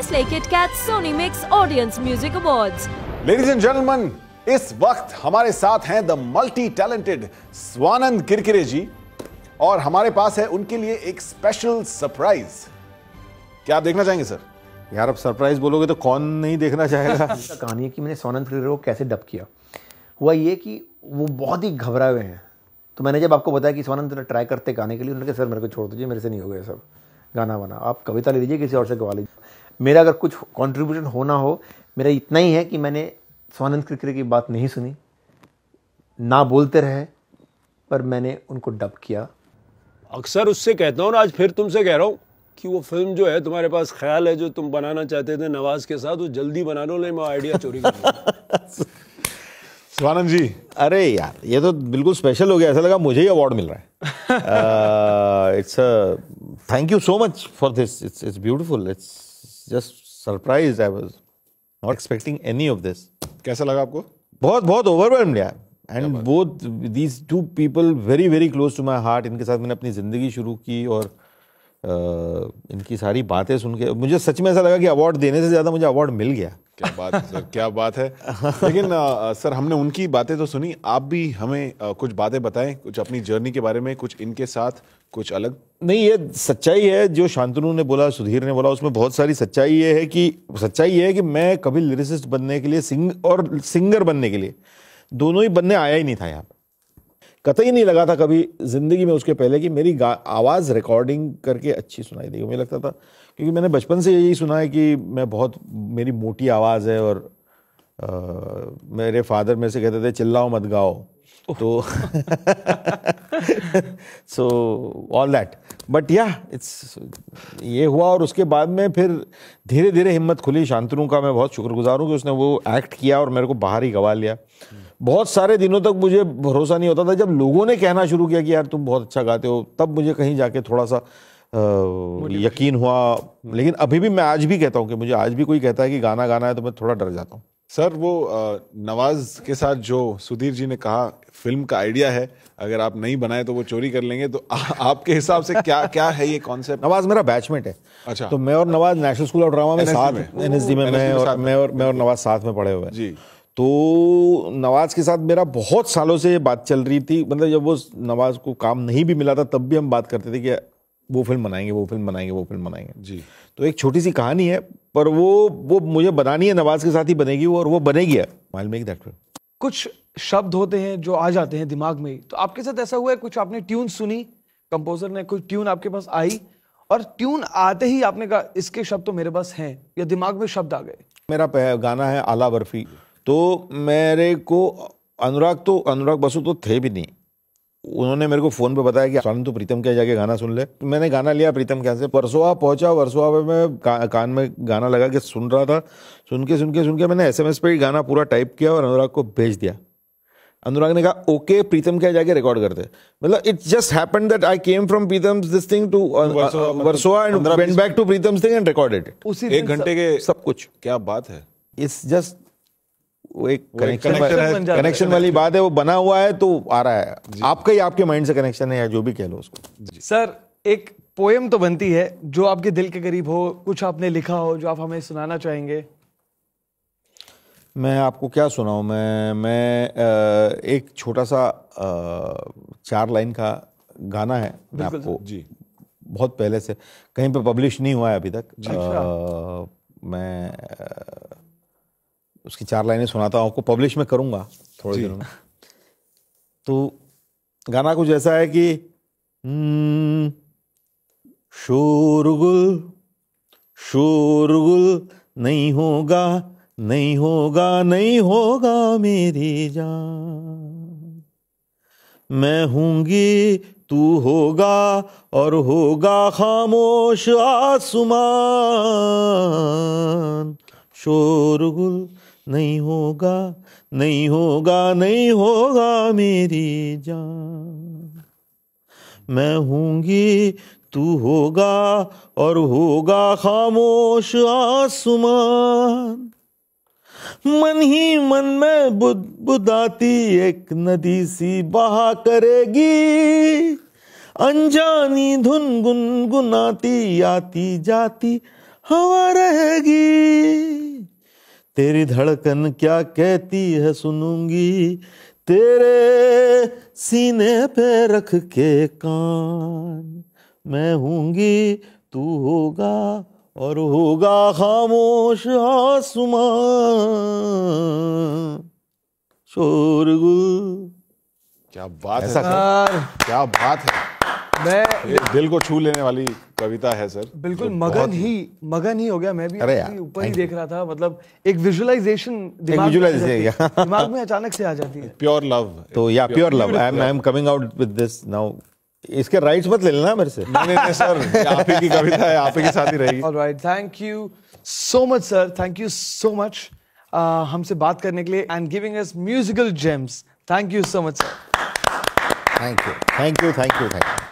Nestle कैट Sony mix audience music award ladies and gentleman इस वक्त हमारे साथ हैं the multi talented Swanand Kirkire ji और हमारे पास है उनके लिए एक स्पेशल सरप्राइज क्या आप देखना चाहेंगे सर यार अब सरप्राइज बोलोगे तो कौन नहीं देखना चाहेगा कहानी है कि मैंने सोनंद किरकिरे को कैसे डब किया हुआ ये कि वो बहुत ही घबराए हुए हैं तो मैंने जब आपको बताया कि सोनंद ट्राई करते गाने के लिए उन्होंने कहा सर मेरे को छोड़ दीजिए मेरे से नहीं हो गया सब गाना बना आप कविता ले लीजिए किसी और से गवा लीजिए मेरा अगर कुछ कॉन्ट्रीब्यूशन होना हो मेरा इतना ही है कि मैंने स्वानंद किरकिरे की बात नहीं सुनी ना बोलते रहे पर मैंने उनको डब किया अक्सर उससे कहता हूँ आज फिर तुमसे कह रहा हूँ कि वो फिल्म जो है तुम्हारे पास ख्याल है जो तुम बनाना चाहते थे नवाज के साथ वो जल्दी बना लो नहीं मैं आइडिया चोरी स्वानंद जी अरे यार ये तो बिल्कुल स्पेशल हो गया ऐसा लगा मुझे ही अवार्ड मिल रहा है it's uh, thank you so much for this. It's, it's beautiful. It's just surprised. I was not expecting any of this. कैसा लगा आपको बहुत बहुत ओवरवेलम्ड यार and both these two people very very close to my heart इनके साथ मैंने अपनी ज़िंदगी शुरू की और इनकी सारी बातें सुन के मुझे सच में ऐसा लगा कि अवार्ड देने से ज़्यादा मुझे अवार्ड मिल गया क्या बात सर क्या बात है लेकिन आ, सर हमने उनकी बातें तो सुनी आप भी हमें आ, कुछ बातें बताएं कुछ अपनी जर्नी के बारे में कुछ इनके साथ कुछ अलग नहीं ये सच्चाई है जो शांतनु ने बोला सुधीर ने बोला उसमें बहुत सारी सच्चाई ये है कि सच्चाई ये है कि मैं कभी लिरिसिस्ट बनने के लिए सिंग और सिंगर बनने के लिए दोनों ही बनने आया ही नहीं था यहाँ पर कतई नहीं लगा था कभी ज़िंदगी में उसके पहले कि मेरी आवाज़ रिकॉर्डिंग करके अच्छी सुनाई देगी मुझे लगता था क्योंकि मैंने बचपन से यही सुना है कि मैं बहुत मेरी मोटी आवाज़ है और आ, मेरे फादर मेरे से कहते थे चिल्लाओ मत गाओ तो so all that but yeah it's ये हुआ और उसके बाद में फिर धीरे धीरे हिम्मत खुली शांतनु का मैं बहुत शुक्रगुजार हूँ कि उसने वो एक्ट किया और मेरे को बाहर ही गवा लिया hmm. बहुत सारे दिनों तक मुझे भरोसा नहीं होता था जब लोगों ने कहना शुरू किया कि यार तुम बहुत अच्छा गाते हो तब मुझे कहीं जाके थोड़ा सा आ, यकीन हुआ हम्म। लेकिन अभी भी मैं आज भी कहता हूँ कि मुझे आज भी कोई कहता है कि गाना गाना है तो मैं थोड़ा डर जाता हूँ सर वो नवाज के साथ जो सुधीर जी ने कहा फिल्म का आइडिया है अगर आप नहीं बनाए तो वो चोरी कर लेंगे तो आ, आपके हिसाब से क्या क्या है ये कॉन्सेप्ट नवाज मेरा बैचमेट है अच्छा तो मैं और Nawaz national school of drama में साथ में एनएसडी में मैं और मैं और नवाज साथ में पढ़े हुए हैं जी तो नवाज़ के साथ मेरा बहुत सालों से बात चल रही थी मतलब जब वो नवाज़ को काम नहीं भी मिला था तब भी हम बात करते थे कि वो फिल्म बनाएंगे वो फिल्म बनाएंगे वो फिल्म बनाएंगे जी तो एक छोटी सी कहानी है पर वो वो मुझे बनानी है नवाज़ के साथ ही बनेगी वो और वो बनेगी माइल मेक दैट फिल्म कुछ शब्द होते हैं जो आ जाते हैं दिमाग में तो आपके साथ ऐसा हुआ है कुछ आपने ट्यून सुनी कंपोजर ने कुछ ट्यून आपके पास आई और ट्यून आते ही आपने कहा इसके शब्द तो मेरे पास हैं या दिमाग में शब्द आ गए मेरा गाना है आला बर्फी तो मेरे को अनुराग तो अनुराग बसु तो थे भी नहीं उन्होंने मेरे को फ़ोन पे बताया कि स्वानंद तो प्रीतम क्या जाके गाना सुन ले तो मैंने गाना लिया प्रीतम क्या से परसोआ पहुंचा वर्सोआ पे मैं का, कान में गाना लगा के सुन रहा था सुन के सुन के सुन के मैंने एसएमएस पे गाना पूरा टाइप किया और अनुराग को भेज दिया अनुराग ने कहा ओके प्रीतम क्या जाके रिकॉर्ड करते मतलब it's just happen that I came from Pritam this thing to Versova and back to Pritam thing and recorded उसी एक घंटे के सब कुछ क्या बात है इट्स जस्ट वो एक कनेक्शन कनेक्शन वाली बात है वो बना हुआ है तो आ रहा है आपका ही आपके माइंड से कनेक्शन है या जो भी कह लो उसको सर एक पोएम तो बनती है जो आपके दिल के करीब हो कुछ आपने लिखा हो जो आप हमें सुनाना चाहेंगे मैं आपको क्या सुनाऊं मैं मैं एक छोटा सा चार लाइन का गाना है मैं आपको जी बहुत पहले से कहीं पे पब्लिश नहीं हुआ है अभी तक उसकी चार लाइनें सुनाता हूँ आपको पब्लिश में करूँगा थोड़ी देर में तो गाना कुछ ऐसा है कि हम्म, शोरगुल शोरगुल नहीं होगा नहीं होगा नहीं होगा मेरी जान मैं होंगी तू होगा और होगा खामोश आसमान शोरगुल नहीं होगा नहीं होगा नहीं होगा मेरी जान मैं होंगी तू होगा और होगा खामोश आसमान मन ही मन में बुद बुदाती एक नदी सी बहा करेगी अनजानी धुन गुनगुनाती आती जाती हवा रहेगी तेरी धड़कन क्या कहती है सुनूंगी तेरे सीने पे रख के कान मैं होंगी तू होगा और होगा खामोश आसमान शोरगुल क्या बात है क्या बात है मैं दिल को छू लेने वाली कविता है सर बिल्कुल मगन ही मगन ही हो गया मैं भी ऊपर ही देख रहा था मतलब एक विजुअलाइजेशन दिमाग दिमाग में अचानक से आ जाती है प्योर लव तो या pure love I am I am coming out with this now इसके राइट्स मत ले लेना मेरे से नहीं नहीं सर आप ही की कविता है आप ही के साथ ही रहेगी alright thank you so much sir thank you so much हमसे बात करने के लिए and giving us musical gems thank you so much sir thank you thank you thank you thank you